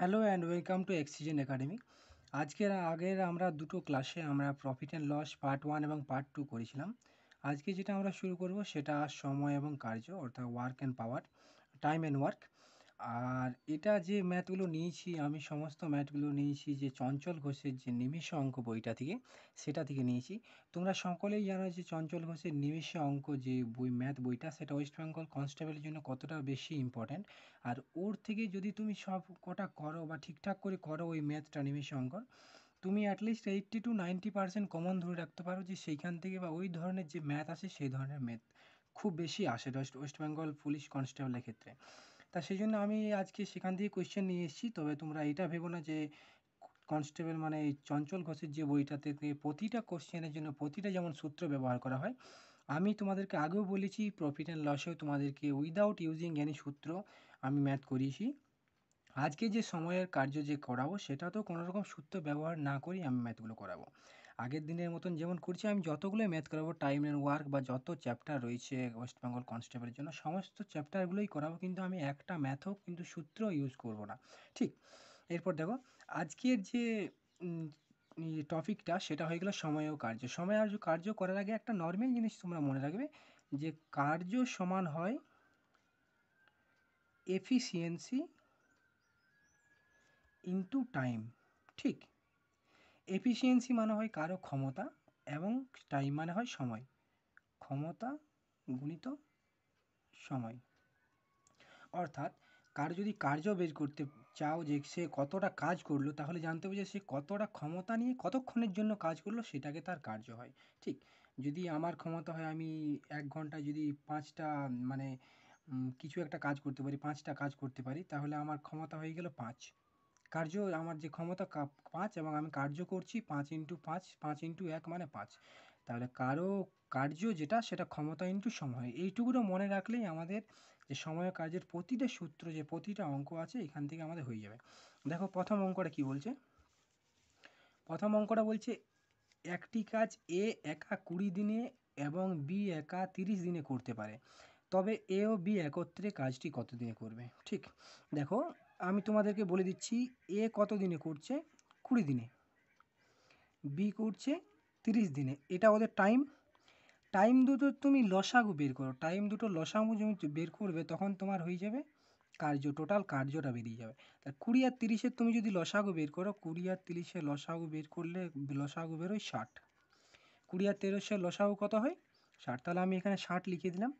hello and welcome to exigen academy আজকের আগের আমরা দুটো ক্লাসে আমরা profit and loss part one এবং পার্ট টু করেছিলাম আজকে যেটা আমরা শুরু করব সেটা সময় এবং কার্য অর্থাৎ work and power time and work আর এটা যে ম্যাথগুলো নিয়েছি আমি সমস্ত ম্যাথগুলো নিয়েছি যে চঞ্চল ঘোষের যে নিমিষ অঙ্ক বইটা থেকে সেটা থেকে নিয়েছি তোমরা সকলেই জানো যে চঞ্চল ঘোষের নিমিষ অঙ্ক যে বই ম্যাথ বইটা সেটা ওয়েস্ট বেঙ্গল কনস্টেবলের জন্য কতটা বেশি ইম্পর্ট্যান্ট আর ওর থেকে যদি তুমি সব কটা করো বা ঠিকঠাক করে করো ওই ম্যাথটা নিমিষ অঙ্ক তুমি at least eighty to ninety percent common ধরে রাখতে পারো যে সেইখান থেকে বা ওই ধরনের যে ম্যাথ আসে সেই ধরনের ম্যাথ খুব বেশি আসে ওয়েস্ট বেঙ্গল পুলিশ কনস্টেবলের ক্ষেত্রে তা সেই জন্য আমি আজকে সেখান থেকে কোয়েশ্চেন নিয়ে এসেছি তবে তোমরা এটা ভেবো না যে কনস্টেবল মানে এই চঞ্চল ঘোষের যে বইটাতে প্রতিটা কোশ্চেনের জন্য প্রতিটা যেমন সূত্র ব্যবহার করা হয় আমি তোমাদেরকে আগেও বলেছি প্রফিট অ্যান্ড লসেও তোমাদেরকে উইদাউট ইউজিং এনি সূত্র আমি ম্যাথ করিয়েছি আজকে যে সময়ের কার্য যে করাবো সেটাতেও কোনো রকম সূত্র ব্যবহার না করেই আমি ম্যাথগুলো করাবো আগের দিনের মতন যেমন করছি আমি যতগুলোই ম্যাথ করাবো টাইম অ্যান্ড ওয়ার্ক বা যত চ্যাপ্টার রয়েছে ওয়েস্ট বেঙ্গল কনস্টেবলের জন্য সমস্ত চ্যাপ্টারগুলোই করাবো কিন্তু আমি একটা ম্যাথও কিন্তু সূত্র ইউজ করব না ঠিক এরপর দেখো আজকের যে টপিকটা সেটা হয়ে গেলো সময় ও কার্য সময় আর কার্য করার আগে একটা নর্মাল জিনিস তোমরা মনে রাখবে যে কার্য সমান হয় এফিসিয়েন্সি ইন্টু টাইম ঠিক এফিসিয়েন্সি মানে হয় কারো ক্ষমতা এবং টাইম মানে হয় সময় ক্ষমতা গুণিত সময় অর্থাৎ কার যদি কার্য বের করতে চাও যে সে কতটা কাজ করলো তাহলে জানতে হবে যে সে কতটা ক্ষমতা নিয়ে কতক্ষণের জন্য কাজ করলো সেটাকে তার কার্য হয় ঠিক যদি আমার ক্ষমতা হয় আমি এক ঘন্টায় যদি পাঁচটা মানে কিছু একটা কাজ করতে পারি পাঁচটা কাজ করতে পারি তাহলে আমার ক্ষমতা হয়ে গেল পাঁচ কার্য আমার যে ক্ষমতা পাঁচ এবং আমি কার্য করছি পাঁচ ইন্টু পাঁচ পাঁচ ইন্টু এক মানে পাঁচ তাহলে কারো কার্য যেটা সেটা ক্ষমতা ইন্টু সময় এইটুকুটা মনে রাখলেই আমাদের যে সময় কার্যের প্রতিটা সূত্র যে প্রতিটা অঙ্ক আছে এখান থেকে আমাদের হয়ে যাবে দেখো প্রথম অঙ্কটা কি বলছে প্রথম অঙ্কটা বলছে একটি কাজ এ একা কুড়ি দিনে এবং বি একা তিরিশ দিনে করতে পারে তবে এ ও বি একত্রে কাজটি কত দিনে করবে ঠিক দেখো আমি তোমাদেরকে বলে দিচ্ছি এ কত দিনে করছে কুড়ি দিনে বি করছে তিরিশ দিনে এটা ওদের টাইম টাইম দুটো তুমি লসাগু বের করো টাইম দুটো লসাগু যখন বের করবে তখন তোমার হয়ে যাবে কার্য টোটাল কার্যটা বেরিয়ে যাবে তা কুড়ি আর তিরিশের তুমি যদি লসাগু বের করো কুড়ি আর তিরিশে লসাগু বের করলে লসাগু বেরোয় ষাট কুড়ি আর তেরোশের লসাগু কত হয় ষাট তাহলে আমি এখানে ষাট লিখে দিলাম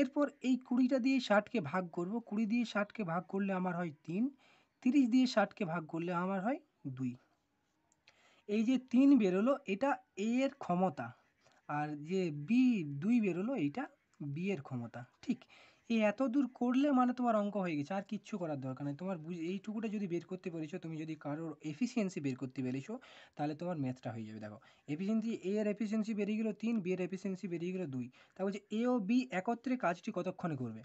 এরপর এই কুড়িটা দিয়ে ষাটকে ভাগ করব কুড়ি দিয়ে ষাটকে ভাগ করলে আমার হয় তিন তিরিশ দিয়ে ষাটকে ভাগ করলে আমার হয় দুই এই যে তিন বেরোলো এটা এ এর ক্ষমতা আর যে বি দুই বেরোলো এইটা বি এর ক্ষমতা ঠিক এই এত দূর করলে মানে তোমার অঙ্ক হয়ে গেছে আর কিচ্ছু করার দরকার নেই তোমার বুঝ এইটুকুটা যদি বের করতে পেরেছো তুমি যদি কারোর এফিসিয়েন্সি বের করতে পেরেছো তাহলে তোমার ম্যাথটা হয়ে যাবে দেখো এফিসিয়েন্সি এ এর এফিসিয়েন্সি বেরিয়ে গেলো তিন বি এর এফিসিয়েন্সি বেরিয়ে গেলো দুই তা বলছে এ ও বি একত্রে কাজটি কতক্ষণে করবে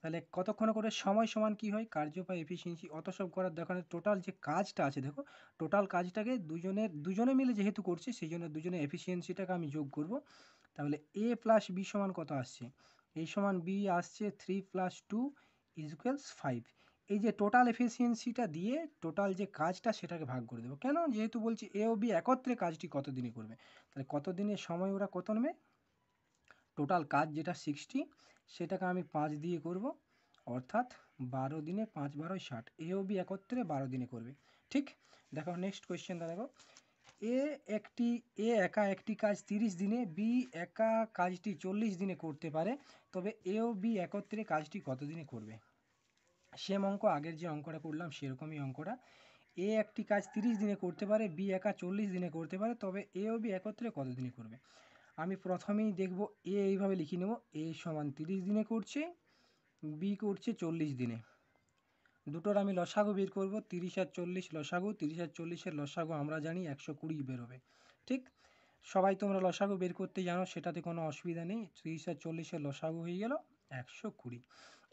তাহলে কতক্ষণে করে সময় সমান কি হয় কার্য বা এফিসিয়েন্সি অত সব করার নেই টোটাল যে কাজটা আছে দেখো টোটাল কাজটাকে দুজনের দুজনে মিলে যেহেতু করছে সেই জন্য দুজনের এফিসিয়েন্সিটাকে আমি যোগ করব তাহলে এ প্লাস বি সমান কত আসছে এই সমান বি আসছে three plus two equals five এই যে টোটাল এফিসিয়েন্সিটা দিয়ে টোটাল যে কাজটা সেটাকে ভাগ করে দেবো কেন যেহেতু বলছি এ ও বি একত্রে কাজটি কত দিনে করবে তাহলে কত দিনের সময় ওরা কত নেবে টোটাল কাজ যেটা সিক্সটি সেটাকে আমি পাঁচ দিয়ে করব অর্থাৎ বারো দিনে পাঁচ বারোই ষাট এ ও বি একত্রে বারো দিনে করবে ঠিক দেখো নেক্সট কোয়েশ্চেনটা দেখো এ একটি এ একা একটি কাজ তিরিশ দিনে বি একা কাজটি চল্লিশ দিনে করতে পারে তবে এ ও বি একত্রে কাজটি কত দিনে করবে সেম অঙ্ক আগের যে অঙ্কটা করলাম সেরকমই অঙ্কটা এ একটি কাজ তিরিশ দিনে করতে পারে বি একা চল্লিশ দিনে করতে পারে তবে এ ও বি একত্রে কত দিনে করবে আমি প্রথমেই দেখব এ এইভাবে লিখে নেব এ সমান তিরিশ দিনে করছে বি করছে চল্লিশ দিনে দুটোর আমি লসাগু বের করব তিরিশ আর চল্লিশ লসাগু তিরিশ আর চল্লিশের লসাগু আমরা জানি একশো কুড়ি বেরোবে ঠিক সবাই তোমরা লসাগু বের করতে জানো সেটাতে কোনো অসুবিধা নেই তিরিশ আর চল্লিশের লসাগু হয়ে গেল একশো কুড়ি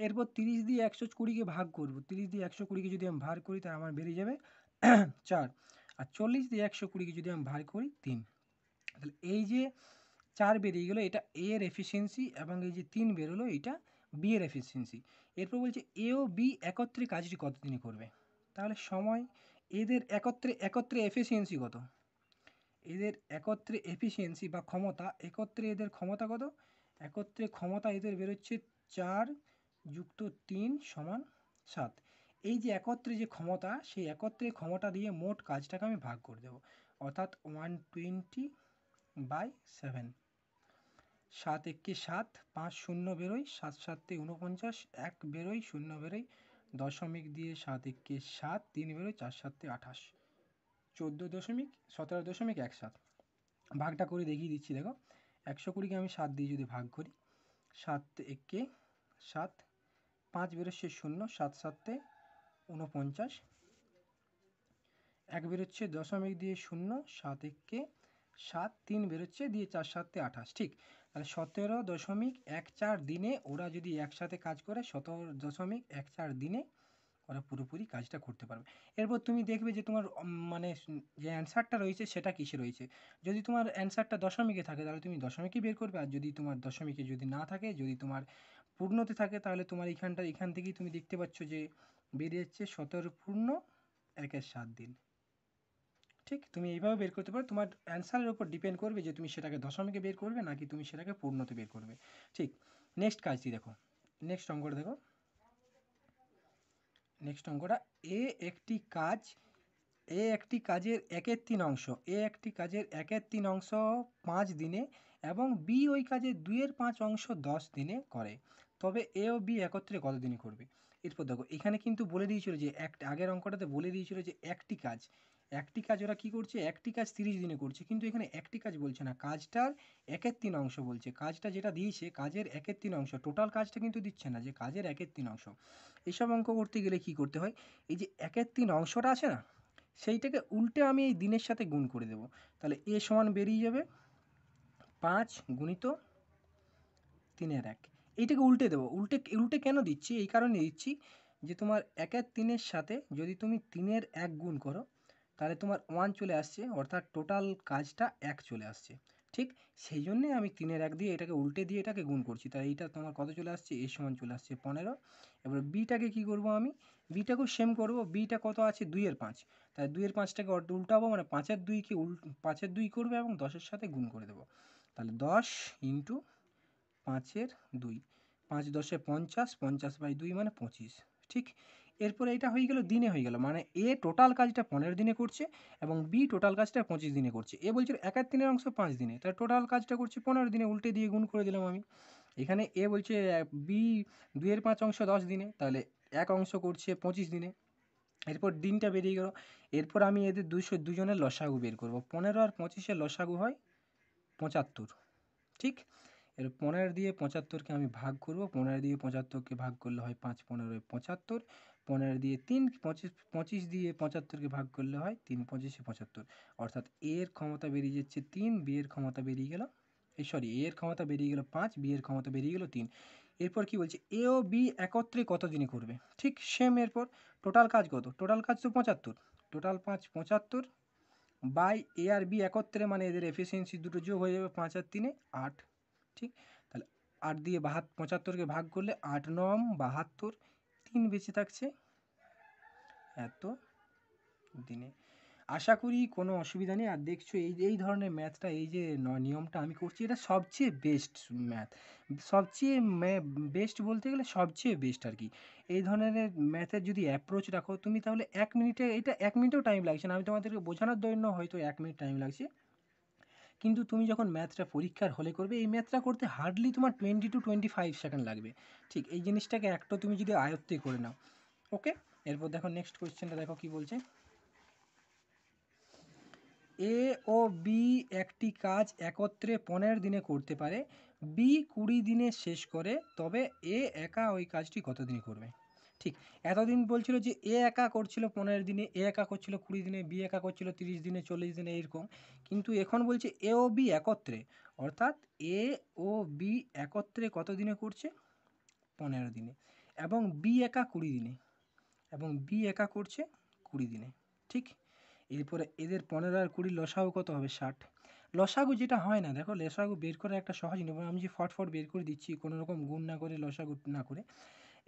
এরপর তিরিশ দিয়ে একশো কুড়িকে ভাগ করব তিরিশ দিয়ে একশো কুড়িকে যদি আমি ভাগ করি তাহলে আমার বেরিয়ে যাবে চার আর চল্লিশ দিয়ে একশো কুড়িকে যদি আমি ভাগ করি তিন তাহলে এই যে চার বেরিয়ে গেলো এটা এ এর এফিসিয়েন্সি এবং এই যে তিন বেরোলো এটা বি এর এফিসিয়েন্সি এরপর বলছে এ ও বি একত্রে কাজটি কতদিনে করবে তাহলে সময় এদের একত্রে একত্রে এফিসিয়েন্সি কত এদের একত্রে এফিসিয়েন্সি বা ক্ষমতা একত্রে এদের ক্ষমতা কত একত্রে ক্ষমতা এদের বেরোচ্ছে চার যুক্ত তিন সমান সাত এই যে একত্রে যে ক্ষমতা সেই একত্রে ক্ষমতা দিয়ে মোট কাজটাকে আমি ভাগ করে দেবো অর্থাৎ ওয়ান টোয়েন্টি বাই সেভেন সাত একে সাত পাঁচ শূন্য বেরোয় সাত সাততে উনপঞ্চাশ এক বেরোয় শূন্য বেরোয় দশমিক দিয়ে সাত একে সাত তিন বেরোয় চার সাততে আঠাশ চোদ্দো দশমিক সতেরো দশমিক এক সাত ভাগটা করে দেখিয়ে দিচ্ছি দেখো একশো কুড়িকে আমি সাত দিয়ে যদি ভাগ করি সাত একে সাত পাঁচ বেরোচ্ছে শূন্য সাত সাততে উনপঞ্চাশ এক বেরোচ্ছে দশমিক দিয়ে শূন্য সাত একে সাত তিন বেরোচ্ছে দিয়ে চার সাততে আঠাশ ঠিক তাহলে সতেরো দশমিক এক চার দিনে ওরা যদি একসাথে কাজ করে সতেরো দশমিক এক চার দিনে ওরা পুরোপুরি কাজটা করতে পারবে এরপর তুমি দেখবে যে তোমার মানে যে অ্যান্সারটা রয়েছে সেটা কিসে রয়েছে যদি তোমার অ্যান্সারটা দশমিকে থাকে তাহলে তুমি দশমিকই বের করবে আর যদি তোমার দশমিকে যদি না থাকে যদি তোমার পূর্ণতে থাকে তাহলে তোমার এখানটা এখান থেকেই তুমি দেখতে পাচ্ছ যে বেরিয়ে যাচ্ছে সতেরো পূর্ণ একের সাত দিন ঠিক তুমি এইভাবে বের করতে পারো তোমার অ্যান্সারের উপর ডিপেন্ড করবে যে তুমি সেটাকে দশমিকে বের করবে নাকি তুমি সেটাকে পূর্ণতে বের করবে ঠিক নেক্সট কাজটি দেখো নেক্সট অঙ্কটা দেখো নেক্সট অঙ্কটা এ একটি কাজ এ একটি কাজের একের তিন অংশ এ একটি কাজের একের তিন অংশ পাঁচ দিনে এবং বি ওই কাজের দুইয়ের পাঁচ অংশ দশ দিনে করে তবে এ ও বি একত্রে কতদিনে করবে এরপর দেখো এখানে কিন্তু বলে দিয়েছিল যে এক আগের অঙ্কটাতে বলে দিয়েছিল যে একটি কাজ একটি কাজ ওরা কী করছে একটি কাজ তিরিশ দিনে করছে কিন্তু এখানে একটি কাজ বলছে না কাজটার একের তিন অংশ বলছে কাজটা যেটা দিয়েছে কাজের একের তিন অংশ টোটাল কাজটা কিন্তু দিচ্ছে না যে কাজের একের তিন অংশ এসব অঙ্ক করতে গেলে কি করতে হয় এই যে একের তিন অংশটা আছে না সেইটাকে উল্টে আমি এই দিনের সাথে গুণ করে দেব তাহলে এ সমান বেরিয়ে যাবে পাঁচ গুণিত তিনের এক এইটাকে উল্টে দেবো উল্টে উল্টে কেন দিচ্ছি এই কারণে দিচ্ছি যে তোমার একের তিনের সাথে যদি তুমি তিনের এক গুণ করো তাহলে তোমার ওয়ান চলে আসছে অর্থাৎ টোটাল কাজটা এক চলে আসছে ঠিক সেই জন্যে আমি তিনের এক দিয়ে এটাকে উল্টে দিয়ে এটাকে গুণ করছি তাই এইটা তোমার কত চলে আসছে এ সমান চলে আসছে পনেরো এবার বিটাকে কি করব আমি বিটাকেও সেম করব বিটা কত আছে দুইয়ের পাঁচ তাই দুইয়ের পাঁচটাকে উল্টাবো মানে পাঁচের দুইকে উল পাঁচের দুই করবে এবং দশের সাথে গুণ করে দেবো তাহলে দশ ইন্টু পাঁচের দুই পাঁচ দশে পঞ্চাশ পঞ্চাশ বাই দুই মানে পঁচিশ ঠিক এরপরে এটা হয়ে গেল দিনে হয়ে গেল মানে এ টোটাল কাজটা পনেরো দিনে করছে এবং বি টোটাল কাজটা পঁচিশ দিনে করছে এ বলছিল একের দিনের অংশ পাঁচ দিনে তার টোটাল কাজটা করছে পনেরো দিনে উল্টে দিয়ে গুণ করে দিলাম আমি এখানে এ বলছে বি দুয়ের পাঁচ অংশ দশ দিনে তাহলে এক অংশ করছে পঁচিশ দিনে এরপর দিনটা বেরিয়ে গেল এরপর আমি এদের দুশো দুজনের লসাগু বের করব পনেরো আর পঁচিশের লসাগু হয় পঁচাত্তর ঠিক এর পনেরো দিয়ে পঁচাত্তরকে আমি ভাগ করব পনেরো দিয়ে পঁচাত্তরকে ভাগ করলে হয় পাঁচ পনেরো পঁচাত্তর পনেরো দিয়ে তিন পঁচিশ পঁচিশ দিয়ে পঁচাত্তরকে ভাগ করলে হয় তিন পঁচিশে পঁচাত্তর অর্থাৎ এর ক্ষমতা বেরিয়ে যাচ্ছে তিন বিয়ের ক্ষমতা বেরিয়ে গেল এই সরি এর ক্ষমতা বেরিয়ে গেল পাঁচ বিয়ের ক্ষমতা বেরিয়ে গেল তিন এরপর কি বলছে এ ও বি একত্রে কত দিনে করবে ঠিক সেম এরপর টোটাল কাজ কত টোটাল কাজ তো পঁচাত্তর টোটাল পাঁচ পঁচাত্তর বাই এ আর বি একত্রে মানে এদের এফিসিয়েন্সি দুটো যোগ হয়ে যাবে পাঁচ আর তিনে আট ঠিক তাহলে আট দিয়ে বাহাত পঁচাত্তরকে ভাগ করলে আট নম বাহাত্তর তিন বেঁচে থাকছে এত দিনে আশা করি কোনো অসুবিধা নেই আর দেখছো এই এই ধরনের ম্যাথটা এই যে নিয়মটা আমি করছি এটা সবচেয়ে বেস্ট ম্যাথ সবচেয়ে বেস্ট বলতে গেলে সবচেয়ে বেস্ট আর কি এই ধরনের ম্যাথের যদি অ্যাপ্রোচ রাখো তুমি তাহলে এক মিনিটে এটা এক মিনিটেও টাইম লাগছে না আমি তোমাদেরকে বোঝানোর জন্য হয়তো এক মিনিট টাইম লাগছে কিন্তু তুমি যখন ম্যাথটা পরীক্ষার হলে করবে এই ম্যাথটা করতে হার্ডলি তোমার twenty to twenty five second লাগবে ঠিক এই জিনিসটাকে একটা তুমি যদি আয়ত্তে করে নাও ওকে এরপর দেখো নেক্সট কোয়েশ্চেনটা দেখো কি বলছে এ ও বি একটি কাজ একত্রে পনেরো দিনে করতে পারে বি কুড়ি দিনে শেষ করে তবে এ একা ওই কাজটি কতদিনে করবে ঠিক এতদিন বলছিল যে এ একা করছিল পনেরো দিনে এ একা করছিল কুড়ি দিনে বি একা করছিল তিরিশ দিনে চল্লিশ দিনে এরকম কিন্তু এখন বলছে এ ও বি একত্রে অর্থাৎ এ ও বি একত্রে কত দিনে করছে পনেরো দিনে এবং বি একা কুড়ি দিনে এবং বি একা করছে কুড়ি দিনে ঠিক এরপরে এদের পনেরো আর কুড়ি লসাগু কত হবে ষাট লসাগু যেটা হয় না দেখো লসাগু বের করা একটা সহজ নিয়ম আমি যে ফটফট বের করে দিচ্ছি কোনো রকম গুণ না করে লসাগু না করে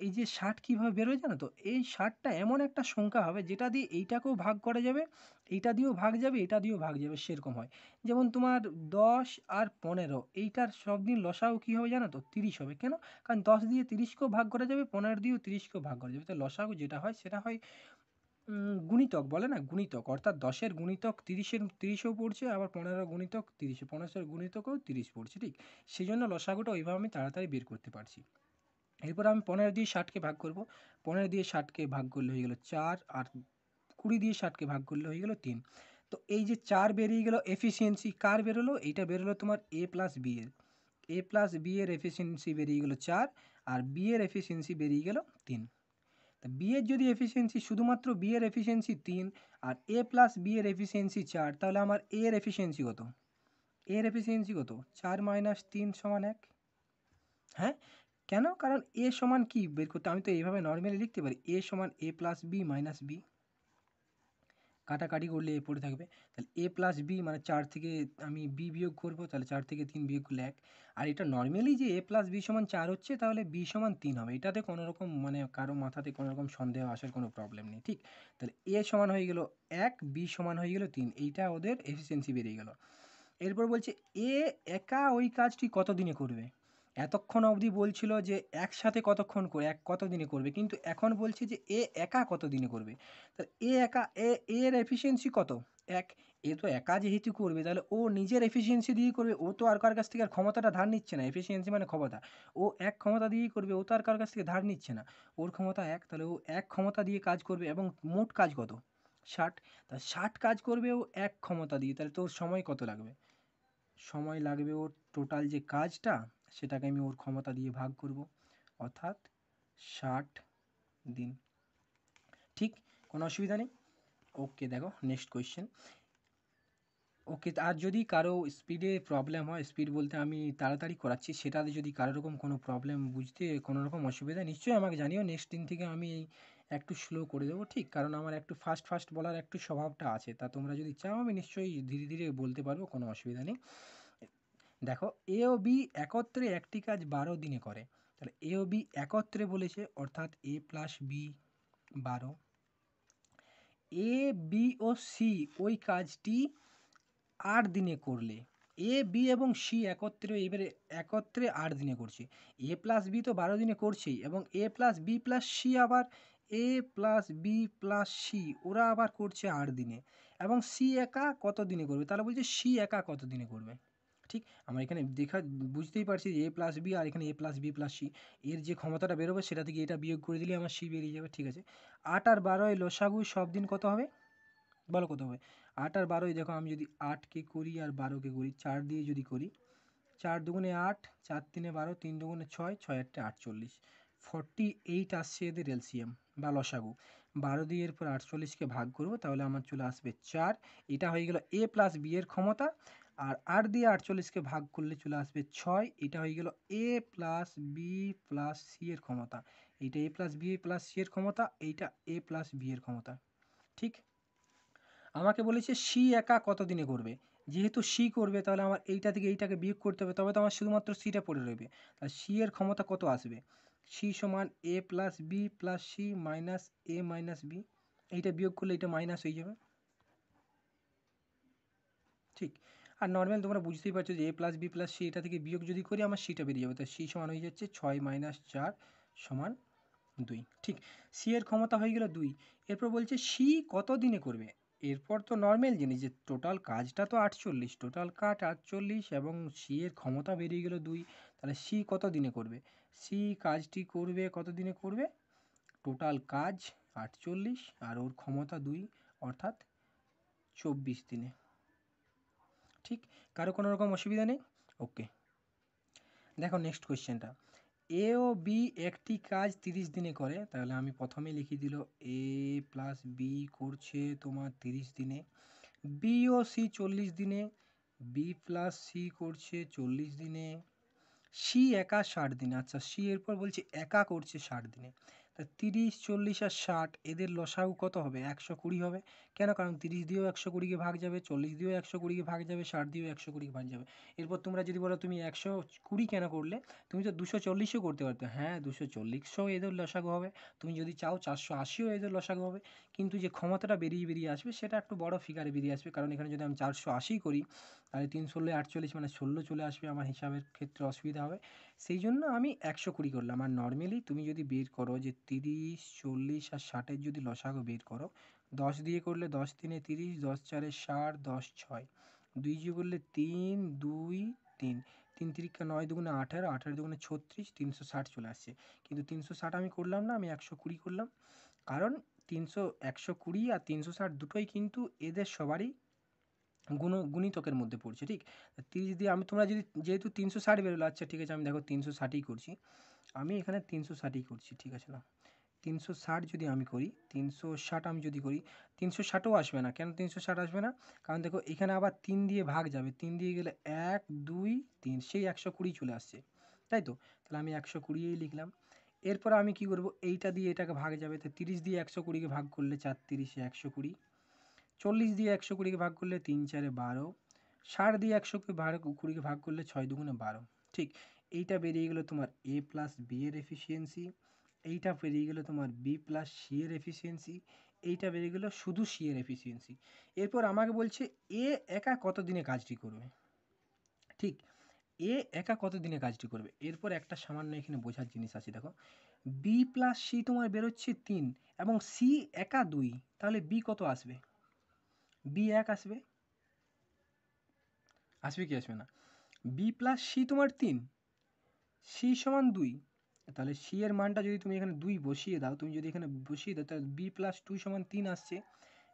এই যে ষাট কীভাবে বেরোয় জানো তো এই ষাটটা এমন একটা সংখ্যা হবে যেটা দিয়ে এইটাকেও ভাগ করা যাবে এইটা দিয়েও ভাগ যাবে এটা দিয়েও ভাগ যাবে সেরকম হয় যেমন তোমার দশ আর পনেরো এইটার সব দিন লসাও কী হবে জানো তো তিরিশ হবে কেন কারণ দশ দিয়ে তিরিশকেও ভাগ করা যাবে পনেরো দিয়েও তিরিশকেও ভাগ করা যাবে তো লসাও যেটা হয় সেটা হয় গুণিতক বলে না গুণিতক অর্থাৎ দশের গুণিতক তিরিশের তিরিশেও পড়ছে আবার পনেরো গুণিতক তিরিশে পনেরোশোর গুণিতকেও তিরিশ পড়ছে ঠিক সেই জন্য লসাগুটা ওইভাবে আমি তাড়াতাড়ি বের করতে পারছি এরপর আমি পনেরো দিয়ে ষাটকে ভাগ করব পনেরো দিয়ে ষাটকে ভাগ করলে হয়ে গেল চার আর কুড়ি দিয়ে ষাটকে ভাগ করলে হয়ে গেল তিন তো এই যে চার বেরিয়ে গেল এফিসিয়েন্সি কার বেরোলো এইটা বেরোলো তোমার এ প্লাস বি এর এ প্লাস বি এর এফিসিয়েন্সি বেরিয়ে গেল চার আর বি এর এফিসিয়েন্সি বেরিয়ে গেল তিন তা বি এর যদি এফিসিয়েন্সি শুধুমাত্র বি এর এফিসিয়েন্সি তিন আর এ প্লাস বি এর এফিসিয়েন্সি চার তাহলে আমার এ এর এফিসিয়েন্সি কত এর এফিসিয়েন্সি কত চার মাইনাস তিন সমান এক হ্যাঁ কেন কারণ এ সমান কি বের করতে আমি তো এইভাবে নর্মালি লিখতে পারি এ সমান A plus B minus B কাটাকাটি করলে এ পড়ে থাকবে তাহলে এ প্লাস বি মানে চার থেকে আমি বি বিয়োগ করবো তাহলে চার থেকে তিন বিয়োগ করলে এক আর এটা নর্মালি যে এ প্লাস বি সমান চার হচ্ছে তাহলে বি সমান তিন হবে এটাতে কোনো রকম মানে কারো মাথাতে কোনো রকম সন্দেহ আসার কোনো প্রবলেম নেই ঠিক তাহলে এ সমান হয়ে গেল এক বি সমান হয়ে গেল তিন এইটা ওদের এফিসিয়েন্সি বেরিয়ে গেল এরপর বলছে এ একা ওই কাজটি কত দিনে করবে এতক্ষণ অবধি বলছিল যে একসাথে কতক্ষণ করে এক কত দিনে করবে কিন্তু এখন বলছে যে এ একা কত দিনে করবে তা এ একা এ এর এফিসিয়েন্সি কত এক এ তো একা যেহেতু করবে তাহলে ও নিজের এফিসিয়েন্সি দিয়েই করবে ও তো আর কার কাছ থেকে আর ক্ষমতাটা ধার নিচ্ছে না এফিসিয়েন্সি মানে ক্ষমতা ও এক ক্ষমতা দিয়েই করবে ও তো আর কার কাছ থেকে ধার নিচ্ছে না ওর ক্ষমতা এক তাহলে ও এক ক্ষমতা দিয়ে কাজ করবে এবং মোট কাজ কত ষাট তা ষাট কাজ করবে ও এক ক্ষমতা দিয়ে তাহলে তোর সময় কত লাগবে সময় লাগবে ওর টোটাল যে কাজটা সেটাকে আমি ওর ক্ষমতা দিয়ে ভাগ করব অর্থাৎ ষাট দিন ঠিক কোনো অসুবিধা নেই ওকে দেখো নেক্সট কোয়েশ্চেন ওকে আর যদি কারো স্পিডে প্রবলেম হয় স্পিড বলতে আমি তাড়াতাড়ি করাচ্ছি সেটাতে যদি কারো রকম কোনো প্রবলেম বুঝতে কোনো রকম অসুবিধা নিশ্চয়ই আমাকে জানিও নেক্সট দিন থেকে আমি একটু স্লো করে দেবো ঠিক কারণ আমার একটু ফাস্ট ফাস্ট বলার একটু স্বভাবটা আছে তা তোমরা যদি চাও আমি নিশ্চয়ই ধীরে ধীরে বলতে পারবো কোনো অসুবিধা নেই দেখো এ ও বি একত্রে একটি কাজ বারো দিনে করে তাহলে এ ও বি একত্রে বলেছে অর্থাৎ এ প্লাস বি বারো এ বি ও সি ওই কাজটি আট দিনে করলে এ বি এবং সি একত্রে এবারে একত্রে আট দিনে করছে এ প্লাস বি তো বারো দিনে করছেই এবং A plus B plus C আবার A plus B plus C ওরা আবার করছে আট দিনে এবং সি একা কত দিনে করবে তাহলে বলছে সি একা কত দিনে করবে ঠিক আমরা এখানে দেখা বুঝতেই পারছি যে এ প্লাস বি আর এখানে A plus B plus C এর যে ক্ষমতাটা বেরোবে সেটা থেকে এটা বিয়োগ করে দিলে আমার সি বেরিয়ে যাবে ঠিক আছে আট আর বারোয় লসাগু সব দিন কত হবে বলো কত হবে আট আর বারোয় দেখো আমি যদি আটকে করি আর বারোকে করি চার দিয়ে যদি করি চার দুগুণে আট চার তিনে বারো তিন দুগুণে ছয় ছয় আটটা আটচল্লিশ ফর্টি এইট আসছে এদের এলসিএম বা লসাগু বারো দিয়ে এরপর আটচল্লিশকে ভাগ করব তাহলে আমার চলে আসবে চার এটা হয়ে গেল এ প্লাস বি এর ক্ষমতা আর আট দিয়ে আটচল্লিশকে ভাগ করলে চলে আসবে ছয় এটা হয়ে গেল A plus B plus C এর ক্ষমতা এইটা A plus B plus C এর ক্ষমতা এইটা এ প্লাস বি এর ক্ষমতা ঠিক আমাকে বলেছে সি একা কত দিনে করবে যেহেতু সি করবে তাহলে আমার এইটা থেকে এইটাকে বিয়োগ করতে হবে তবে তো আমার শুধুমাত্র সিটা পড়ে রইবে আর সি এর ক্ষমতা কত আসবে সি সমান A plus B plus C minus A minus B এইটা বিয়োগ করলে এটা মাইনাস হয়ে যাবে ঠিক আর নর্মাল তোমরা বুঝতেই পারছো যে A plus B plus C এটা থেকে বিয়োগ যদি করি আমার সিটা বেরিয়ে যাবে তো সি সমান হয়ে যাচ্ছে ছয় মাইনাস চার সমান দুই ঠিক সি এর ক্ষমতা হয়ে গেল দুই এরপর বলছে সি কত দিনে করবে এরপর তো নর্মাল জিনিস যে টোটাল কাজটা তো আটচল্লিশ টোটাল কাট আটচল্লিশ এবং সি এর ক্ষমতা বেরিয়ে গেল দুই তাহলে সি কত দিনে করবে সি কাজটি করবে কত দিনে করবে টোটাল কাজ আটচল্লিশ আর ওর ক্ষমতা দুই অর্থাৎ চব্বিশ দিনে ঠিক কারো কোনো রকম অসুবিধা নেই ওকে দেখো নেক্সট কোয়েশ্চেনটা এ ও বি একটি কাজ তিরিশ দিনে করে তাহলে আমি প্রথমে লিখে দিল এ প্লাস বি করছে তোমার তিরিশ দিনে বি ও সি চল্লিশ দিনে বি প্লাস সি করছে চল্লিশ দিনে সি একা ষাট দিনে আচ্ছা সি এরপর বলছে একা করছে ষাট দিনে তিরিশ চল্লিশ আর ষাট এদের লসাগু কত হবে একশো কুড়ি হবে কেন কারণ তিরিশ দিয়েও একশো কুড়িকে ভাগ যাবে চল্লিশ দিয়েও একশো কুড়িকে ভাগ যাবে ষাট দিয়েও একশো কুড়িকে ভাগ যাবে এরপর তোমরা যদি বলো তুমি একশো কুড়ি কেন করলে তুমি তো দুশো চল্লিশও করতে পারতে হ্যাঁ দুশো চল্লিশও এদের লসাগু হবে তুমি যদি চাও চারশো আশিও এদের লসাগু হবে কিন্তু যে ক্ষমতাটা বেরিয়ে বেরিয়ে আসবে সেটা একটু বড় ফিগারে বেরিয়ে আসবে কারণ এখানে যদি আমি চারশো আশি করি তাহলে তিন ষোলো আটচল্লিশ মানে ষোলো চলে আসবে আমার হিসাবের ক্ষেত্রে অসুবিধা হবে সেই জন্য আমি একশো কুড়ি করলাম আর নর্মালি তুমি যদি বের করো যে তিরিশ চল্লিশ আর ষাটের যদি লসাগু বের করো দশ দিয়ে করলে দশ তিনে তিরিশ দশ চারে ষাট দশ ছয় দুই দিয়ে করলে তিন দুই তিন তিন তিরিকা নয় দুগুণে আঠারো আঠারো দুগুণে ছত্রিশ তিনশো ষাট চলে আসছে কিন্তু তিনশো ষাট আমি করলাম না আমি একশো কুড়ি করলাম কারণ তিনশো একশো কুড়ি আর তিনশো ষাট দুটোই কিন্তু এদের সবারই গুণ গুণিতকের মধ্যে পড়ছে ঠিক তিরিশ দিয়ে আমি তোমরা যদি যেহেতু তিনশো ষাট বেরোলো আচ্ছা ঠিক আছে আমি দেখো তিনশো ষাটই করছি আমি এখানে তিনশো ষাটই করছি ঠিক আছে না তিনশো ষাট যদি আমি করি তিনশো ষাট আমি যদি করি তিনশো ষাটও আসবে না কেন তিনশো ষাট আসবে না কারণ দেখো এখানে আবার তিন দিয়ে ভাগ যাবে তিন দিয়ে গেলে এক দুই তিন সেই একশো কুড়ি চলে আসছে তাই তো তাহলে আমি একশো কুড়িই লিখলাম এরপর আমি কি করব এইটা দিয়ে এটাকে ভাগ যাবে তো তিরিশ দিয়ে একশো কুড়িকে ভাগ করলে চার তিরিশে একশো কুড়ি চল্লিশ দিয়ে একশো কুড়িকে ভাগ করলে তিন চারে বারো ষাট দিয়ে একশো বারো কুড়িকে ভাগ করলে ছয় দুগুণে বারো ঠিক এইটা বেরিয়ে গেলো তোমার এ প্লাস বি এর এফিসিয়েন্সি এইটা বেরিয়ে গেলো তোমার বি প্লাস সি এর এফিসিয়েন্সি এইটা বেরিয়ে গেলো শুধু সি এর এফিসিয়েন্সি এরপর আমাকে বলছে এ একা কত দিনে কাজটি করবে ঠিক এ একা কত দিনে কাজটি করবে এরপর একটা সামান্য এখানে বোঝার জিনিস আছে দেখো বি প্লাস সি তোমার বেরোচ্ছে তিন এবং সি একা দুই তাহলে বি কত আসবে বি এক আসবে আসবে কি আসবে না বি প্লাস সি তোমার তিন সি সমান দুই তাহলে সি এর মানটা যদি তুমি এখানে দুই বসিয়ে দাও তুমি যদি এখানে বসিয়ে দাও তাহলে বি প্লাস টু সমান তিন আসছে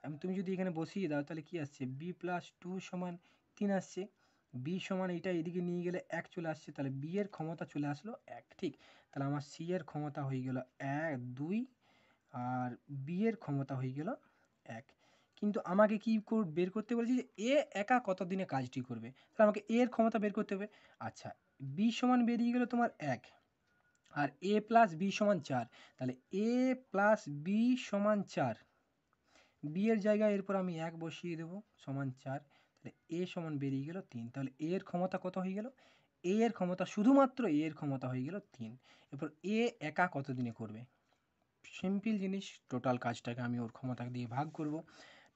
এবং তুমি যদি এখানে বসিয়ে দাও তাহলে কি আসছে বি প্লাস টু সমান তিন আসছে বি সমান এটা এদিকে নিয়ে গেলে এক চলে আসছে তাহলে বি এর ক্ষমতা চলে আসলো এক ঠিক তাহলে আমার সি এর ক্ষমতা হয়ে গেল এক দুই আর বি এর ক্ষমতা হয়ে গেল এক কিন্তু আমাকে কী বের করতে বলেছে যে এ একা কত দিনে কাজটি করবে তাহলে আমাকে এ এর ক্ষমতা বের করতে হবে আচ্ছা বি সমান বেরিয়ে গেলো তোমার এক আর এ প্লাস বি সমান চার তাহলে এ প্লাস বি সমান চার বি এর জায়গায় এরপর আমি এক বসিয়ে দেবো সমান চার তাহলে এ সমান বেরিয়ে গেল তিন তাহলে এ এর ক্ষমতা কত হয়ে গেল এ এর ক্ষমতা শুধুমাত্র এ এর ক্ষমতা হয়ে গেল তিন এরপর এ একা কত দিনে করবে সিম্পল জিনিস টোটাল কাজটাকে আমি ওর ক্ষমতা দিয়ে ভাগ করব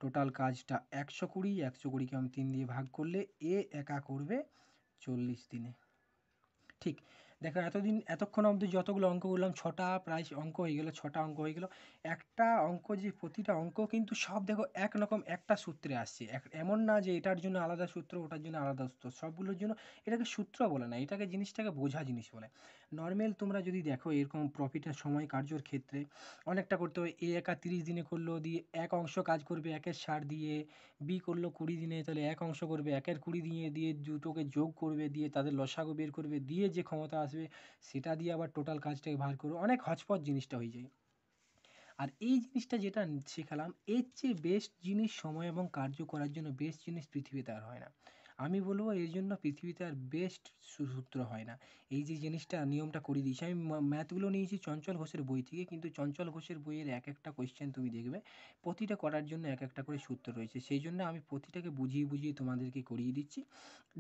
টোটাল কাজটা একশো কুড়ি একশো কুড়িকে আমি তিন দিয়ে ভাগ করলে এ একা করবে চল্লিশ দিনে ঠিক দেখো এতদিন এতক্ষণ অব্দি যতগুলো অঙ্ক করলাম ছটা প্রায় অঙ্ক হয়ে গেলো ছটা অঙ্ক হয়ে গেলো একটা অঙ্ক যে প্রতিটা অঙ্ক কিন্তু সব দেখো একরকম একটা সূত্রে আসছে এক এমন না যে এটার জন্য আলাদা সূত্র ওটার জন্য আলাদা সূত্র সবগুলোর জন্য এটাকে সূত্র বলে না এটাকে জিনিসটাকে বোঝা জিনিস বলে নর্মাল তোমরা যদি দেখো এরকম প্রফিটের সময় কার্যর ক্ষেত্রে অনেকটা করতে হবে এ একা তিরিশ দিনে করলো দিয়ে এক অংশ কাজ করবে একের ষাট দিয়ে বি করলো কুড়ি দিনে তাহলে এক অংশ করবে একের কুড়ি দিয়ে দিয়ে দুটোকে যোগ করবে দিয়ে তাদের লসাগু বের করবে দিয়ে যে ক্ষমতা আসবে সেটা দিয়ে আবার টোটাল কাজটাকে বার করবে অনেক হচপচ জিনিসটা হয়ে যায় আর এই জিনিসটা যেটা শেখালাম এর চেয়ে বেস্ট জিনিস সময় এবং কার্য করার জন্য বেস্ট জিনিস পৃথিবীতে আর হয় না আমি বলবো এর জন্য পৃথিবীতে আর বেস্ট সূত্র হয় না এই যে জিনিসটা নিয়মটা করে দিয়েছে আমি ম্যাথগুলো নিয়েছি চঞ্চল ঘোষের বই থেকে কিন্তু চঞ্চল ঘোষের বইয়ের এক একটা কোয়েশ্চেন তুমি দেখবে প্রতিটা করার জন্য এক একটা করে সূত্র রয়েছে সেই জন্য আমি প্রতিটাকে বুঝিয়ে বুঝিয়ে তোমাদেরকে করিয়ে দিচ্ছি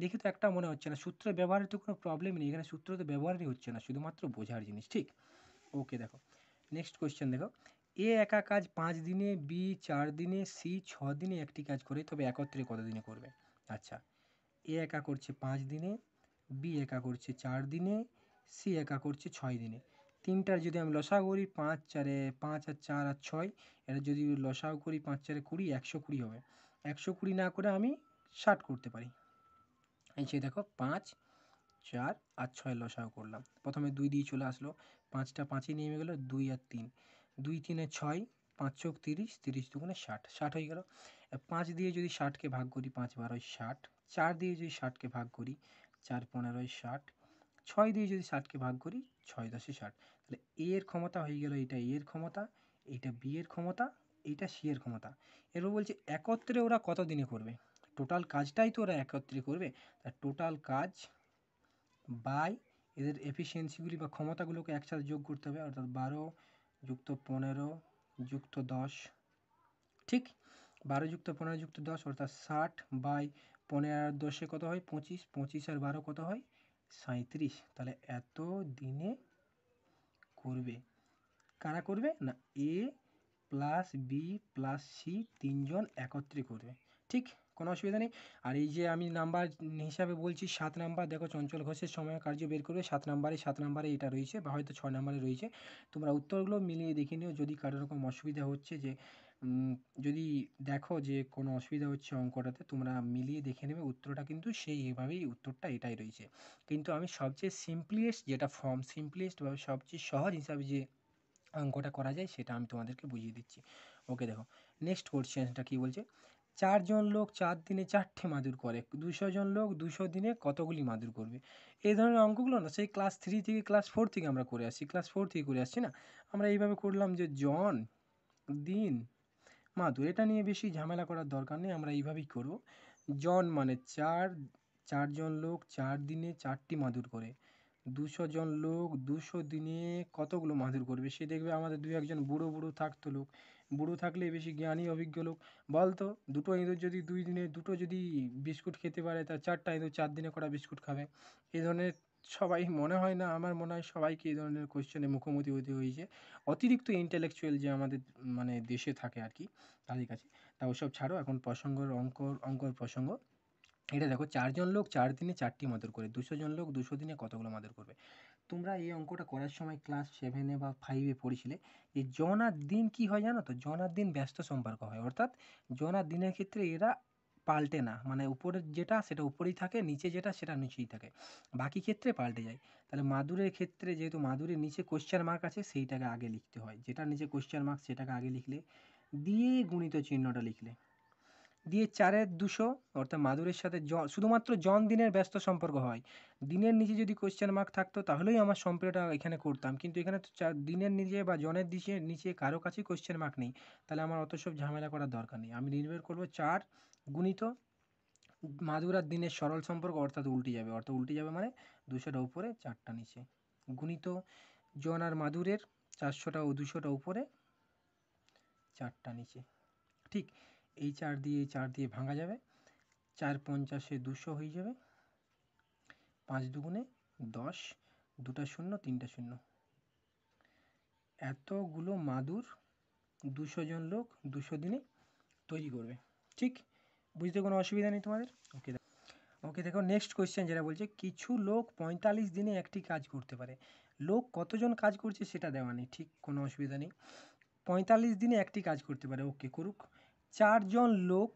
দেখে তো একটা মনে হচ্ছে না সূত্র ব্যবহারের তো কোনো প্রবলেম নেই এখানে সূত্র তো ব্যবহারই হচ্ছে না শুধুমাত্র বোঝার জিনিস ঠিক ওকে দেখো নেক্সট কোয়েশ্চেন দেখো এ একা কাজ পাঁচ দিনে বি চার দিনে সি ছ দিনে একটি কাজ করে তবে একত্রে কত দিনে করবে আচ্ছা এ একা করছে পাঁচ দিনে বি একা করছে চার দিনে সি একা করছে ছয় দিনে তিনটার যদি আমি লসাও করি পাঁচ চারে পাঁচ আর চার আর ছয় এটা যদি লসাগু করি পাঁচ চারে কুড়ি একশো কুড়ি হবে একশো কুড়ি না করে আমি ষাট করতে পারি এই যে দেখো পাঁচ চার আর ছয় লসাও করলাম প্রথমে দুই দিয়ে চলে আসলো পাঁচটা পাঁচই নেমে গেলো দুই আর তিন দুই তিনে ছয় পাঁচ চোখ তিরিশ তিরিশ দুগুণে ষাট ষাট হয়ে গেল পাঁচ দিয়ে যদি ষাটকে ভাগ করি পাঁচ বারোয় ষাট চার দিয়ে যদি ষাটকে ভাগ করি চার পনেরোয় ষাট ছয় দিয়ে যদি ষাটকে ভাগ করি ছয় দশে ষাট তাহলে এ এর ক্ষমতা হয়ে গেল এটা এর ক্ষমতা এটা বি এর ক্ষমতা এইটা সি এর ক্ষমতা এরপর বলছে একত্রে ওরা কত দিনে করবে টোটাল কাজটাই তো ওরা একত্রে করবে তা টোটাল কাজ বাই এদের এফিসিয়েন্সিগুলি বা ক্ষমতাগুলোকে একসাথে যোগ করতে হবে অর্থাৎ বারো যুক্ত পনেরো যুক্ত দশ ঠিক বারো যুক্ত পনেরো যুক্ত দশ অর্থাৎ ষাট বাই পনেরো আর দশে কত হয় পঁচিশ পঁচিশ আর বারো কত হয় সাঁত্রিশ তাহলে এত দিনে করবে কারা করবে না A plus B plus C তিনজন একত্রে করবে ঠিক কোনো অসুবিধা নেই আর এই যে আমি নাম্বার হিসাবে বলছি সাত নাম্বার দেখো চঞ্চল ঘোষের সময় কার্য বের করবে সাত নাম্বারে সাত নাম্বারে এটা রয়েছে বা হয়তো ছয় নাম্বারে রয়েছে তোমরা উত্তরগুলো মিলিয়ে দেখে নিও যদি কারো রকম অসুবিধা হচ্ছে যে যদি দেখো যে কোনো অসুবিধা হচ্ছে অঙ্কটাতে তোমরা মিলিয়ে দেখে নেবে উত্তরটা কিন্তু সেই এভাবেই উত্তরটা এটাই রয়েছে কিন্তু আমি সবচেয়ে সিম্পলিয়েস্ট যেটা ফর্ম সিম্পলিয়েস্ট বা সবচেয়ে সহজ হিসাবে যে অঙ্কটা করা যায় সেটা আমি তোমাদেরকে বুঝিয়ে দিচ্ছি ওকে দেখো নেক্সট কোশ্চেনটা কী বলছে চারজন লোক চার দিনে চারটে মাদুর করে দুশো জন লোক দুশো দিনে কতগুলি মাদুর করবে এই ধরনের অঙ্কগুলো না সেই ক্লাস থ্রি থেকে ক্লাস ফোর থেকে আমরা করে আসছি ক্লাস ফোর থেকে করে আসছি না আমরা এইভাবে করলাম যে জন দিন মাদুর এটা নিয়ে বেশি ঝামেলা করার দরকার নেই আমরা এইভাবেই করব জন মানে চার চারজন লোক চার দিনে চারটি মাদুর করে দুশো জন লোক দুশো দিনে কতগুলো মাদুর করবে সে দেখবে আমাদের দু একজন বুড়ো বুড়ো থাকতো লোক বুড়ো থাকলে বেশি জ্ঞানী অভিজ্ঞ লোক বলতো দুটো ইঁদুর যদি দুই দিনে দুটো যদি বিস্কুট খেতে পারে তা চারটা ইঁদুর চার দিনে কটা বিস্কুট খাবে এ ধরনের সবাই মনে হয় না আমার মনে হয় সবাইকে এই ধরনের কোয়েশ্চেনের মুখোমুখি হতে হয়েছে অতিরিক্ত ইন্টালেকচুয়াল যে আমাদের মানে দেশে থাকে আর কি তাদের কাছে তা ওসব ছাড়ো এখন প্রসঙ্গর অঙ্ক অঙ্কর প্রসঙ্গ এটা দেখো চারজন লোক চার দিনে চারটি মাদুর করে দুশো জন লোক দুশো দিনে কতগুলো মাদুর করবে তোমরা এই অঙ্কটা করার সময় ক্লাস সেভেনে বা ফাইভে পড়েছিলে যে জনার দিন কি হয় জানো তো জনার দিন ব্যস্ত সম্পর্ক হয় অর্থাৎ জনার দিনের ক্ষেত্রে এরা পাল্টে না মানে উপরের যেটা সেটা উপরেই থাকে নিচে যেটা সেটা নিচেই থাকে বাকি ক্ষেত্রে পাল্টে যায় তাহলে মাদুরের ক্ষেত্রে যেহেতু মাদুরের নিচে কোশ্চেন মার্ক আছে সেইটাকে আগে লিখতে হয় যেটা নিচে কোশ্চেন মার্ক সেটাকে আগে লিখলে দিয়ে গুণিত চিহ্নটা লিখলে দিয়ে চারের দুশো অর্থাৎ মাদুরের সাথে জ শুধুমাত্র জন দিনের ব্যস্ত সম্পর্ক হয় দিনের নিচে যদি কোয়েশ্চেন মার্ক থাকতো তাহলেই আমার সম্পর্কটা এখানে করতাম কিন্তু এখানে তো চার দিনের নিচে বা জনের দিচে নিচে কারো কাছেই কোয়েশ্চেন মার্ক নেই তাহলে আমার অত সব ঝামেলা করার দরকার নেই আমি নির্ভর করবো চার গুণিত মাদুর আর দিনের সরল সম্পর্ক অর্থাৎ উল্টে যাবে অর্থাৎ উল্টে যাবে মানে দুশোটা উপরে চারটা নিচে গুণিত জন আর মাদুরের চারশোটা ও দুশোটা উপরে চারটা নিচে ঠিক এই চার দিয়ে এই চার দিয়ে ভাঙা যাবে চার পঞ্চাশে দুশো হয়ে যাবে পাঁচ দুগুণে দশ দুটা শূন্য তিনটা শূন্য এতগুলো মাদুর দুশো জন লোক দুশো দিনে তৈরি করবে ঠিক বুঝতে কোনো অসুবিধা নেই তোমাদের ওকে ওকে দেখো নেক্সট কোয়েশ্চেন যেটা বলছে কিছু লোক পঁয়তাল্লিশ দিনে একটি কাজ করতে পারে লোক কতজন কাজ করছে সেটা দেওয়া নেই ঠিক কোনো অসুবিধা নেই পঁয়তাল্লিশ দিনে একটি কাজ করতে পারে ওকে করুক চারজন লোক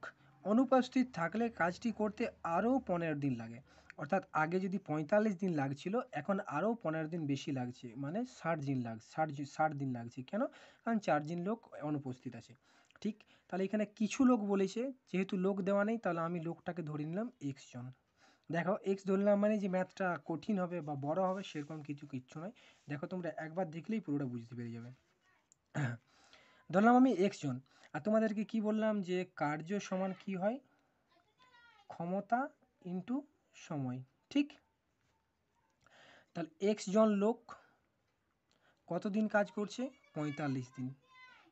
অনুপস্থিত থাকলে কাজটি করতে আরও পনেরো দিন লাগে অর্থাৎ আগে যদি পঁয়তাল্লিশ দিন লাগছিলো এখন আরও পনেরো দিন বেশি লাগছে মানে ষাট দিন লাগ ষাট ষাট দিন লাগছে কেন কারণ চারজন লোক অনুপস্থিত আছে ঠিক তাহলে এখানে কিছু লোক বলেছে যেহেতু লোক দেওয়া নেই তাহলে আমি লোকটাকে ধরে নিলাম এক্স জন দেখো এক্স ধরলাম মানে যে ম্যাথটা কঠিন হবে বা বড় হবে সেরকম কিছু কিচ্ছু নয় দেখো তোমরা একবার দেখলেই পুরোটা বুঝতে পেরে যাবে ধরলাম আমি এক্স জন আর তোমাদেরকে কি বললাম যে কার্য সমান কি হয় ক্ষমতা ইন্টু সময় ঠিক তাহলে এক্স জন লোক কতদিন কাজ করছে পঁয়তাল্লিশ দিন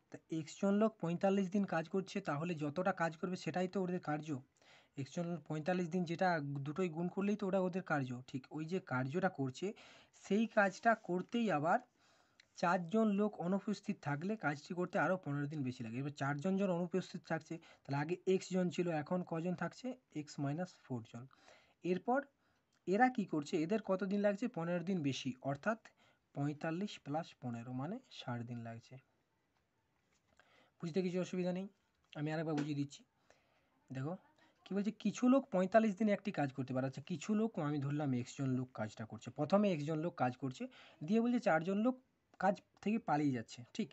তা এক্স জন লোক পঁয়তাল্লিশ দিন কাজ করছে তাহলে যতটা কাজ করবে সেটাই তো ওদের কার্য এক্স জন পঁয়তাল্লিশ দিন যেটা দুটোই গুণ করলেই তো ওটা ওদের কার্য ঠিক ওই যে কার্যটা করছে সেই কাজটা করতেই আবার চারজন লোক অনুপস্থিত থাকলে কাজটি করতে আরও পনেরো দিন বেশি লাগে এবার চারজন জন অনুপস্থিত থাকছে তাহলে আগে এক্স জন ছিল এখন কজন থাকছে এক্স মাইনাস ফোর জন এরপর এরা কি করছে এদের কত দিন লাগছে পনেরো দিন বেশি অর্থাৎ পঁয়তাল্লিশ প্লাস পনেরো মানে ষাট দিন লাগছে বুঝতে কিছু অসুবিধা নেই আমি আরেকবার বুঝিয়ে দিচ্ছি দেখো কি বলছে কিছু লোক পঁয়তাল্লিশ দিনে একটি কাজ করতে পারে আচ্ছা কিছু লোক আমি ধরলাম জন লোক কাজটা করছে প্রথমে একজন লোক কাজ করছে দিয়ে বলছে চারজন লোক কাজ থেকে পালিয়ে যাচ্ছে ঠিক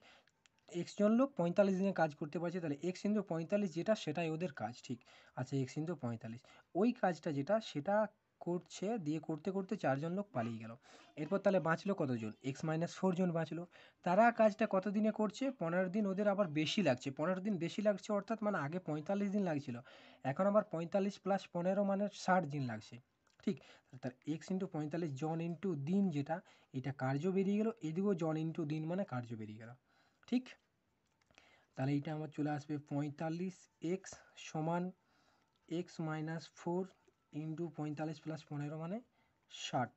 এক্সজন লোক পঁয়তাল্লিশ দিনে কাজ করতে পারছে তাহলে এক্স ইন্দু পঁয়তাল্লিশ যেটা সেটাই ওদের কাজ ঠিক আছে আচ্ছা, এক্স ইন্দু পঁয়তাল্লিশ ওই কাজটা যেটা সেটা করছে দিয়ে করতে করতে চারজন লোক পালিয়ে গেল এরপর তাহলে বাঁচলো কতজন এক্স মাইনাস ফোর জন বাঁচলো তারা কাজটা কত দিনে করছে পনেরো দিন ওদের আবার বেশি লাগছে পনেরো দিন বেশি লাগছে অর্থাৎ মানে আগে পঁয়তাল্লিশ দিন লাগছিল এখন আবার পঁয়তাল্লিশ প্লাস পনেরো মানে ষাট দিন লাগছে ঠিক তার এক্স ইন্টু পঁয়তাল্লিশ জন ইন্টু দিন যেটা এটা কার্য বেরিয়ে গেল এদিকেও জন ইন্টু দিন মানে কার্য বেরিয়ে গেল ঠিক তাহলে এটা আমার চলে আসবে পঁয়তাল্লিশ এক্স সমান এক্স মাইনাস ফোর ইন্টু পঁয়তাল্লিশ প্লাস পনেরো মানে ষাট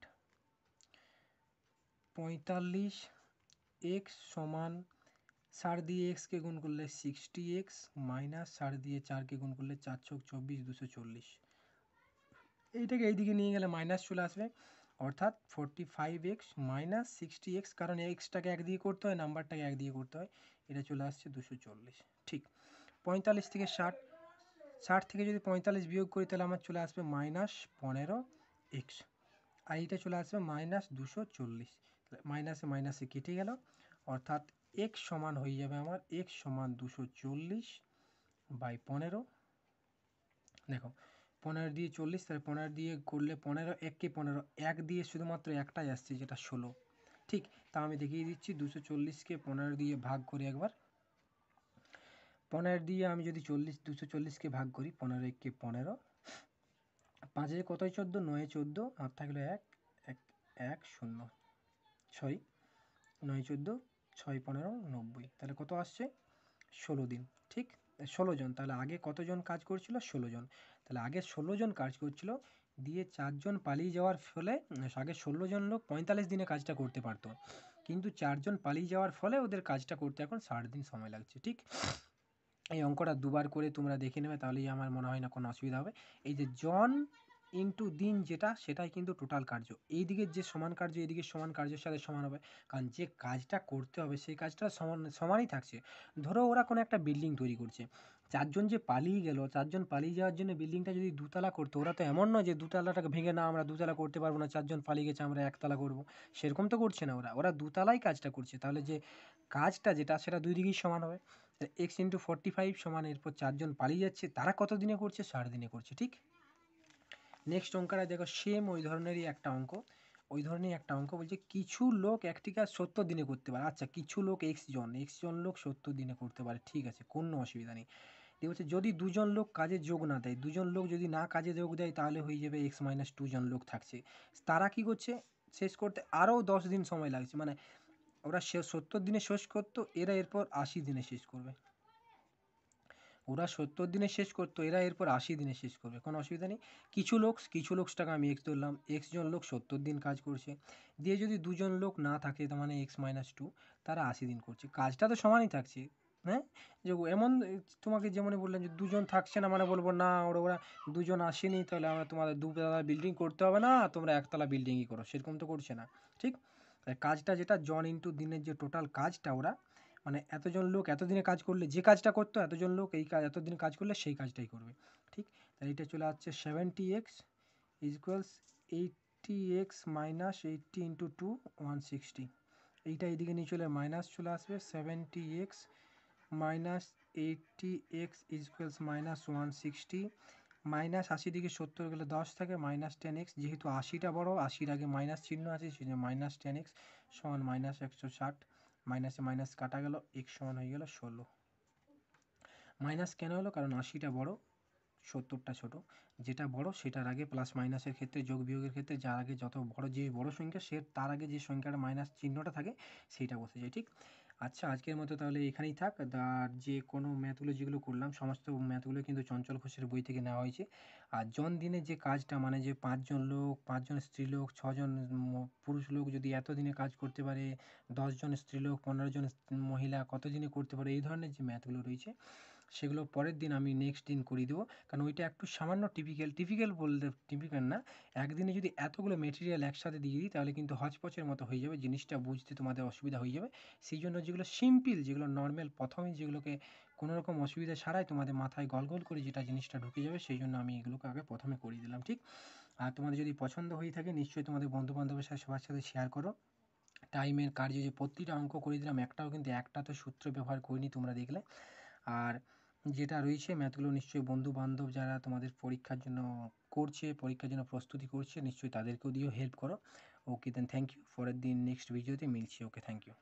পঁয়তাল্লিশ এক্স সমান সার দিয়ে এক্সকে গুণ করলে সিক্সটি এক্স মাইনাস সার দিয়ে চারকে গুণ করলে চার চোখ চব্বিশ দুশো চল্লিশ এইটাকে এইদিকে নিয়ে গেলে মাইনাস চলে আসবে অর্থাৎ forty five x minus sixty x কারণ এক্সটাকে একদিকে করতে হয় নাম্বারটাকে একদিকে করতে হয় এটা চলে আসছে দুশো চল্লিশ ঠিক পঁয়তাল্লিশ থেকে ষাট ষাট থেকে যদি পঁয়তাল্লিশ বিয়োগ করি তাহলে আমার চলে আসবে মাইনাস পনেরো এক্স আর এইটা চলে আসবে মাইনাস দুশো চল্লিশ মাইনাসে মাইনাসে কেটে গেল অর্থাৎ এক্স সমান হয়ে যাবে আমার এক্স সমান দুশো চল্লিশ বাই পনেরো দেখো পনেরো দিয়ে চল্লিশ তাহলে পনেরো দিয়ে করলে পনেরো এককে পনেরো এক দিয়ে শুধুমাত্র একটাই আসছে যেটা ষোলো ঠিক তা আমি দেখিয়ে দিচ্ছি দুশো চল্লিশকে পনেরো দিয়ে ভাগ করি একবার পনেরো দিয়ে আমি যদি চল্লিশ দুশো চল্লিশকে ভাগ করি পনেরো এককে পনেরো পাঁচে কতই চোদ্দো নয় চোদ্দো আর থাকলো এক এক এক শূন্য ছয় নয় চোদ্দো ছয় পনেরো নব্বই তাহলে কত আসছে ষোলো দিন ঠিক ষোলো জন তাহলে আগে কতজন কাজ করছিল ষোলো জন তাহলে আগে ষোলো জন কাজ করছিল দিয়ে চারজন পালিয়ে যাওয়ার ফলে আগে ষোলো জন লোক পঁয়তাল্লিশ দিনে কাজটা করতে পারতো কিন্তু চারজন পালিয়ে যাওয়ার ফলে ওদের কাজটা করতে এখন ষাট দিন সময় লাগছে ঠিক এই অঙ্কটা দুবার করে তোমরা দেখে নেবে তাহলেই আমার মনে হয় না কোনো অসুবিধা হবে এই যে জন ইন্টু দিন যেটা সেটাই কিন্তু টোটাল কার্য এই দিকের যে সমান কার্য এদিকে সমান কার্যের সাথে সমান হবে কারণ যে কাজটা করতে হবে সেই কাজটা সমান সমানই থাকছে ধরো ওরা কোনো একটা বিল্ডিং তৈরি করছে চারজন যে পালিয়ে গেল চারজন পালিয়ে যাওয়ার জন্য বিল্ডিংটা যদি দুতলা করতো ওরা তো এমন নয় যে দুতলাটাকে ভেঙে না আমরা দুতলা করতে পারবো না চারজন পালিয়ে গেছে আমরা একতলা করব সেরকম তো করছে না ওরা ওরা দুতলাই কাজটা করছে তাহলে যে কাজটা যেটা সেটা দুই দিকেই সমান হবে এক্স ইন্টু ফোরটি ফাইভ সমান এরপর চারজন পালিয়ে যাচ্ছে তারা কত দিনে করছে সাড়ে দিনে করছে ঠিক নেক্সট অঙ্কটা দেখো সেম ওই ধরনেরই একটা অঙ্ক ওই ধরনের একটা অঙ্ক বলছে কিছু লোক একটি কাজ সত্তর দিনে করতে পারে আচ্ছা কিছু লোক এক্স জন এক্স জন লোক সত্তর দিনে করতে পারে ঠিক আছে কোনো অসুবিধা নেই দিয়ে বলছে যদি দুজন লোক কাজে যোগ না দেয় দুজন লোক যদি না কাজে যোগ দেয় তাহলে হয়ে যাবে এক্স মাইনাস টু জন লোক থাকছে তারা কি করছে শেষ করতে আরও দশ দিন সময় লাগছে মানে ওরা সত্তর দিনে শেষ করতো এরা এরপর আশি দিনে শেষ করবে ওরা সত্তর দিনে শেষ করতো এরা এরপর আশি দিনে শেষ করবে কোনো অসুবিধা নেই কিছু লোক কিছু লোকসটাকে আমি এক্স ধরলাম এক্স জন লোক সত্তর দিন কাজ করছে দিয়ে যদি দুজন লোক না থাকে তার মানে এক্স মাইনাস টু তারা আশি দিন করছে কাজটা তো সমানই থাকছে হ্যাঁ যে এমন তোমাকে যেমনই বললাম যে দুজন থাকছে না মানে বলবো না ওরা ওরা দুজন আসেনি তাহলে আমরা তোমাদের দুতলা বিল্ডিং করতে হবে না তোমরা একতলা বিল্ডিংই করো সেরকম তো করছে না ঠিক কাজটা যেটা জন ইন্টু দিনের যে টোটাল কাজটা ওরা মানে এতজন লোক এতদিনে কাজ করলে যে কাজটা করতো এতজন লোক এই কাজ এতদিন কাজ করলে সেই কাজটাই করবে ঠিক তাহলে এটা চলে আসছে seventy x equals eighty x minus eighty into two one sixty এইটা এদিকে নিয়ে চলে মাইনাস চলে আসবে seventy x minus eighty x equals minus one sixty minus আশি দিকে সত্তর গেলে দশ থাকে মাইনাস টেন এক্স যেহেতু আশিটা বড় আশির আগে মাইনাস চিহ্ন আছে সেই জন্য মাইনাস টেন এক্স সমান মাইনাস একশো ষাট মাইনাসে মাইনাস কাটা গেল এক্স সমান হয়ে গেল ষোলো মাইনাস কেন হলো কারণ আশিটা বড় সত্তরটা ছোট যেটা বড় সেটার আগে প্লাস মাইনাসের ক্ষেত্রে যোগ বিয়োগের ক্ষেত্রে যার আগে যত বড় যে বড় সংখ্যা সে তার আগে যে সংখ্যাটা মাইনাস চিহ্নটা থাকে সেইটা বসে যায় ঠিক আচ্ছা আজকের মতো তাহলে এখানেই থাক আর যে কোনো ম্যাথগুলো যেগুলো করলাম সমস্ত ম্যাথগুলো কিন্তু চঞ্চল ঘোষের বই থেকে নেওয়া হয়েছে আর জন দিনে যে কাজটা মানে যে পাঁচজন লোক পাঁচজন স্ত্রীলোক ছজন পুরুষ লোক যদি এত দিনে কাজ করতে পারে দশজন স্ত্রীলোক পনেরো জন মহিলা কত দিনে করতে পারে এই ধরনের যে ম্যাথগুলো রয়েছে সেগুলো পরের দিন আমি নেক্সট দিন করিয়ে দেবো কারণ ওইটা একটু সামান্য টিপিক্যাল টিপিক্যাল বললে টিপিক্যাল না একদিনে যদি এতগুলো মেটেরিয়াল একসাথে দিয়ে দিই তাহলে কিন্তু হজপচের মতো হয়ে যাবে জিনিসটা বুঝতে তোমাদের অসুবিধা হয়ে যাবে সেই জন্য যেগুলো সিম্পল যেগুলো নর্মাল প্রথমে যেগুলোকে কোনো রকম অসুবিধা ছাড়াই তোমাদের মাথায় গল গল করে যেটা জিনিসটা ঢুকে যাবে সেই জন্য আমি এগুলোকে আগে প্রথমে করিয়ে দিলাম ঠিক আর তোমাদের যদি পছন্দ হয়ে থাকে নিশ্চয়ই তোমাদের বন্ধুবান্ধবের সাথে সবার সাথে শেয়ার করো টাইমের কার্য যে প্রতিটা অঙ্ক করে দিলাম একটাও কিন্তু একটা তো সূত্র ব্যবহার করিনি তোমরা দেখলে আর যেটা রয়েছে ম্যাথগুলো নিশ্চয়ই বন্ধু বান্ধব যারা তোমাদের পরীক্ষার জন্য করছে পরীক্ষার জন্য প্রস্তুতি করছে নিশ্চয়ই তাদেরকেও দিয়েও হেল্প করো ওকে দেন থ্যাংক ইউ পরের দিন নেক্সট ভিডিওতে মিলছি ওকে থ্যাংক ইউ